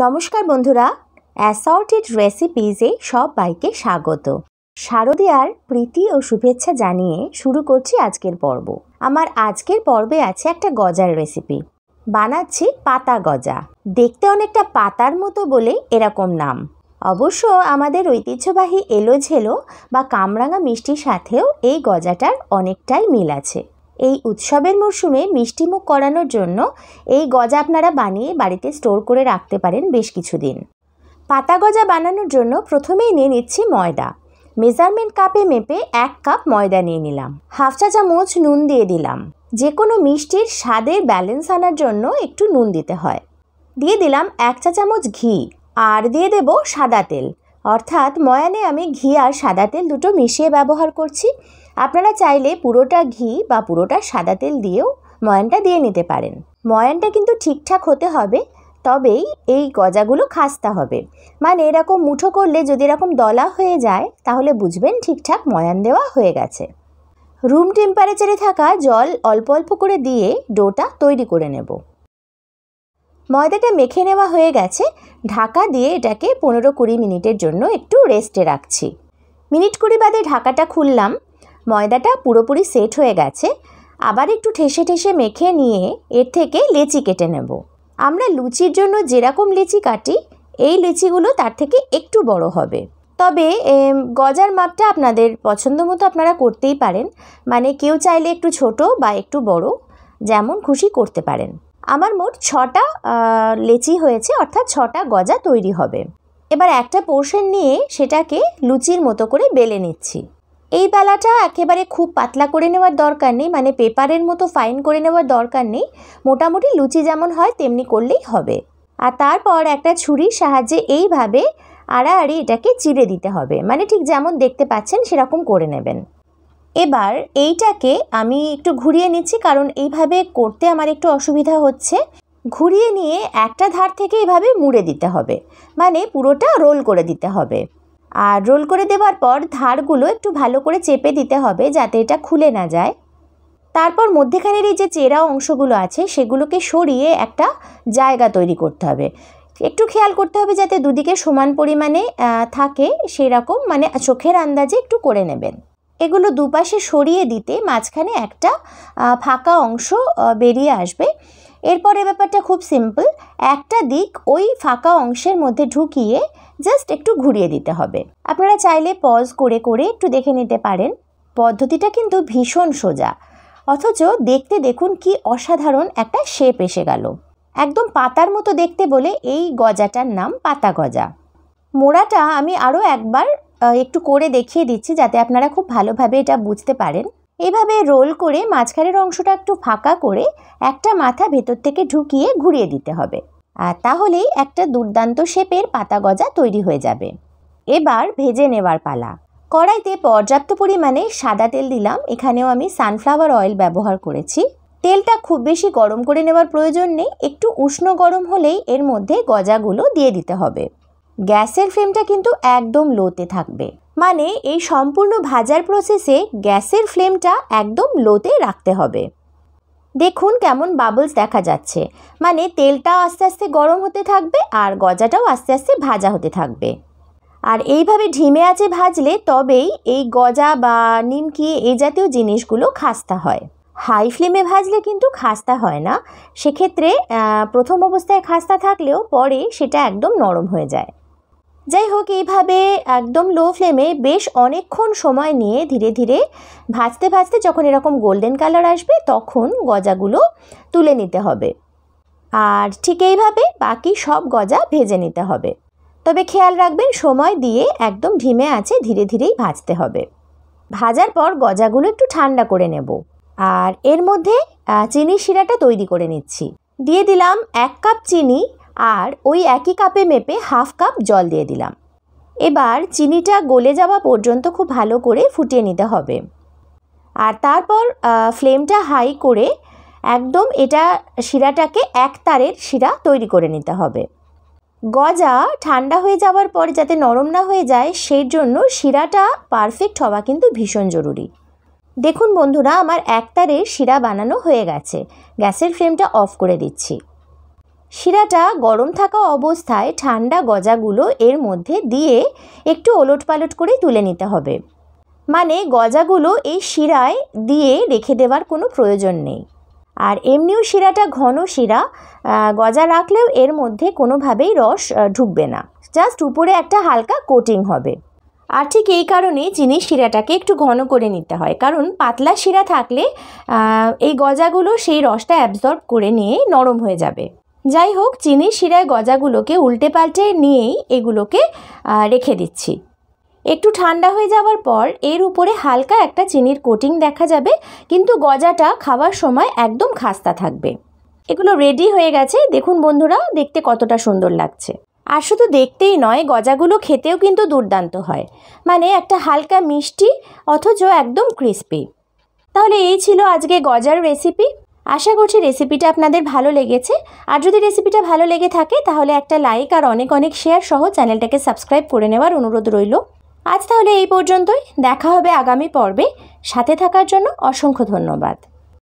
নমস্কার বন্ধুরা অ্যাসর্টেড রেসিপিজে সব বাইকে স্বাগত শারদীয়ার প্রীতি ও শুভেচ্ছা জানিয়ে শুরু করছি আজকের পর্ব আমার আজকের পর্বে আছে একটা গজার রেসিপি বানাচ্ছি পাতা গজা দেখতে অনেকটা পাতার মতো বলে এরকম নাম অবশ্য আমাদের ঐতিহ্যবাহী এলোঝেলো বা কামরাঙা মিষ্টির সাথেও এই গজাটার অনেকটাই মিল আছে এই উৎসবের মরশুমে মিষ্টিমুখ করানোর জন্য এই গজা আপনারা বানিয়ে বাড়িতে স্টোর করে রাখতে পারেন বেশ কিছুদিন পাতা গজা বানানোর জন্য প্রথমেই নিয়ে নিচ্ছি ময়দা মেজারমেন্ট কাপে মেপে এক কাপ ময়দা নিয়ে নিলাম হাফ চা চামচ নুন দিয়ে দিলাম যে কোনো মিষ্টির স্বাদের ব্যালেন্স আনার জন্য একটু নুন দিতে হয় দিয়ে দিলাম এক চা চামচ ঘি আর দিয়ে দেব সাদা তেল অর্থাৎ ময়ানে আমি ঘি আর সাদা তেল দুটো মিশিয়ে ব্যবহার করছি আপনারা চাইলে পুরোটা ঘি বা পুরোটা সাদা তেল দিয়েও ময়ানটা দিয়ে নিতে পারেন ময়ানটা কিন্তু ঠিকঠাক হতে হবে তবেই এই গজাগুলো খাস্তা হবে মানে এরকম মুঠো করলে যদি এরকম দলা হয়ে যায় তাহলে বুঝবেন ঠিকঠাক ময়ান দেওয়া হয়ে গেছে রুম টেম্পারেচারে থাকা জল অল্প অল্প করে দিয়ে ডোটা তৈরি করে নেব ময়দাটা মেখে নেওয়া হয়ে গেছে ঢাকা দিয়ে এটাকে পনেরো কুড়ি মিনিটের জন্য একটু রেস্টে রাখছি মিনিট কুড়ি বাদে ঢাকাটা খুললাম ময়দাটা পুরোপুরি সেট হয়ে গেছে আবার একটু ঠেসে ঠেসে মেখে নিয়ে এর থেকে লেচি কেটে নেব আমরা লুচির জন্য যেরকম লেচি কাটি এই লুচিগুলো তার থেকে একটু বড় হবে তবে গজার মাপটা আপনাদের পছন্দ মতো আপনারা করতেই পারেন মানে কেউ চাইলে একটু ছোট বা একটু বড় যেমন খুশি করতে পারেন আমার মোট ছটা লেচি হয়েছে অর্থাৎ ছটা গজা তৈরি হবে এবার একটা পোর্শন নিয়ে সেটাকে লুচির মতো করে বেলে নিচ্ছি এই বেলাটা একেবারে খুব পাতলা করে নেওয়ার দরকার নেই মানে পেপারের মতো ফাইন করে নেওয়ার দরকার নেই মোটামুটি লুচি যেমন হয় তেমনি করলেই হবে আর তারপর একটা ছুরির সাহায্যে এইভাবে আড়াআড়ি এটাকে চিড়ে দিতে হবে মানে ঠিক যেমন দেখতে পাচ্ছেন সেরকম করে নেবেন এবার এইটাকে আমি একটু ঘুরিয়ে নিচ্ছি কারণ এইভাবে করতে আমার একটু অসুবিধা হচ্ছে ঘুরিয়ে নিয়ে একটা ধার থেকে এভাবে মুড়ে দিতে হবে মানে পুরোটা রোল করে দিতে হবে আর রোল করে দেওয়ার পর ধারগুলো একটু ভালো করে চেপে দিতে হবে যাতে এটা খুলে না যায় তারপর মধ্যেখানের এই যে চেরা অংশগুলো আছে সেগুলোকে সরিয়ে একটা জায়গা তৈরি করতে হবে একটু খেয়াল করতে হবে যাতে দুদিকে সমান পরিমাণে থাকে সেরকম মানে চোখের আন্দাজে একটু করে নেবেন এগুলো দুপাশে সরিয়ে দিতে মাঝখানে একটা ফাঁকা অংশ বেরিয়ে আসবে এ ব্যাপারটা খুব সিম্পল একটা দিক ওই ফাঁকা অংশের মধ্যে ঢুকিয়ে জাস্ট একটু ঘুরিয়ে দিতে হবে আপনারা চাইলে পজ করে করে একটু দেখে নিতে পারেন পদ্ধতিটা কিন্তু ভীষণ সোজা অথচ দেখতে দেখুন কি অসাধারণ একটা শেপ এসে গেল একদম পাতার মতো দেখতে বলে এই গজাটার নাম পাতা গজা মোড়াটা আমি আরও একবার একটু করে দেখিয়ে দিচ্ছি যাতে আপনারা খুব ভালোভাবে এটা বুঝতে পারেন এভাবে রোল করে মাঝখানের অংশটা একটু ফাঁকা করে একটা মাথা ভেতর থেকে ঢুকিয়ে ঘুরিয়ে দিতে হবে আর তাহলেই একটা দুর্দান্ত শেপের পাতা গজা তৈরি হয়ে যাবে এবার ভেজে নেওয়ার পালা কড়াইতে পর্যাপ্ত পরিমাণে সাদা তেল দিলাম এখানেও আমি সানফ্লাওয়ার অয়েল ব্যবহার করেছি তেলটা খুব বেশি গরম করে নেওয়ার প্রয়োজন নেই একটু উষ্ণ গরম হলেই এর মধ্যে গজাগুলো দিয়ে দিতে হবে গ্যাসের ফ্লেমটা কিন্তু একদম লোতে থাকবে মানে এই সম্পূর্ণ ভাজার প্রসেসে গ্যাসের ফ্লেমটা একদম লোতে রাখতে হবে দেখুন কেমন বাবলস দেখা যাচ্ছে মানে তেলটাও আস্তে আস্তে গরম হতে থাকবে আর গজাটাও আস্তে আস্তে ভাজা হতে থাকবে আর এইভাবে ঢিমে আছে ভাজলে তবেই এই গজা বা নিমকি এই জাতীয় জিনিসগুলো খাস্তা হয় হাই ফ্লেমে ভাজলে কিন্তু খাস্তা হয় না সেক্ষেত্রে প্রথম অবস্থায় খাস্তা থাকলেও পরে সেটা একদম নরম হয়ে যায় যাই হোক এইভাবে একদম লো ফ্লেমে বেশ অনেকক্ষণ সময় নিয়ে ধীরে ধীরে ভাজতে ভাজতে যখন এরকম গোল্ডেন কালার আসবে তখন গজাগুলো তুলে নিতে হবে আর ঠিক এইভাবে বাকি সব গজা ভেজে নিতে হবে তবে খেয়াল রাখবেন সময় দিয়ে একদম ঢিমে আছে ধীরে ধীরেই ভাজতে হবে ভাজার পর গজাগুলো একটু ঠান্ডা করে নেব আর এর মধ্যে চিনির শিরাটা তৈরি করে নিচ্ছি দিয়ে দিলাম এক কাপ চিনি আর ওই একই কাপে মেপে হাফ কাপ জল দিয়ে দিলাম এবার চিনিটা গলে যাওয়া পর্যন্ত খুব ভালো করে ফুটিয়ে নিতে হবে আর তারপর ফ্লেমটা হাই করে একদম এটা শিরাটাকে এক তারের শিরা তৈরি করে নিতে হবে গজা ঠান্ডা হয়ে যাওয়ার পর যাতে নরম না হয়ে যায় সেই জন্য শিরাটা পারফেক্ট হওয়া কিন্তু ভীষণ জরুরি দেখুন বন্ধুরা আমার এক তারের শিরা বানানো হয়ে গেছে গ্যাসের ফ্লেমটা অফ করে দিচ্ছি শিরাটা গরম থাকা অবস্থায় ঠান্ডা গজাগুলো এর মধ্যে দিয়ে একটু ওলট পালট করে তুলে নিতে হবে মানে গজাগুলো এই শিরায় দিয়ে রেখে দেওয়ার কোনো প্রয়োজন নেই আর এমনিও শিরাটা ঘন শিরা গজা রাখলেও এর মধ্যে কোনোভাবেই রস ঢুকবে না জাস্ট উপরে একটা হালকা কোটিং হবে আর ঠিক এই কারণে চিনি শিরাটাকে একটু ঘন করে নিতে হয় কারণ পাতলা শিরা থাকলে এই গজাগুলো সেই রসটা অ্যাবজর্ব করে নিয়ে নরম হয়ে যাবে যাই হোক চিনির শিরায় গজাগুলোকে উল্টে পাল্টে নিয়েই এগুলোকে রেখে দিচ্ছি একটু ঠান্ডা হয়ে যাওয়ার পর এর উপরে হালকা একটা চিনির কোটিং দেখা যাবে কিন্তু গজাটা খাওয়ার সময় একদম খাস্তা থাকবে এগুলো রেডি হয়ে গেছে দেখুন বন্ধুরা দেখতে কতটা সুন্দর লাগছে আর শুধু দেখতেই নয় গজাগুলো খেতেও কিন্তু দুর্দান্ত হয় মানে একটা হালকা মিষ্টি অথচ একদম ক্রিস্পি তাহলে এই ছিল আজকে গজার রেসিপি আশা করছি রেসিপিটা আপনাদের ভালো লেগেছে আর যদি রেসিপিটা ভালো লেগে থাকে তাহলে একটা লাইক আর অনেক অনেক শেয়ার সহ চ্যানেলটাকে সাবস্ক্রাইব করে নেওয়ার অনুরোধ রইল আজ তাহলে এই পর্যন্তই দেখা হবে আগামী পর্বে সাথে থাকার জন্য অসংখ্য ধন্যবাদ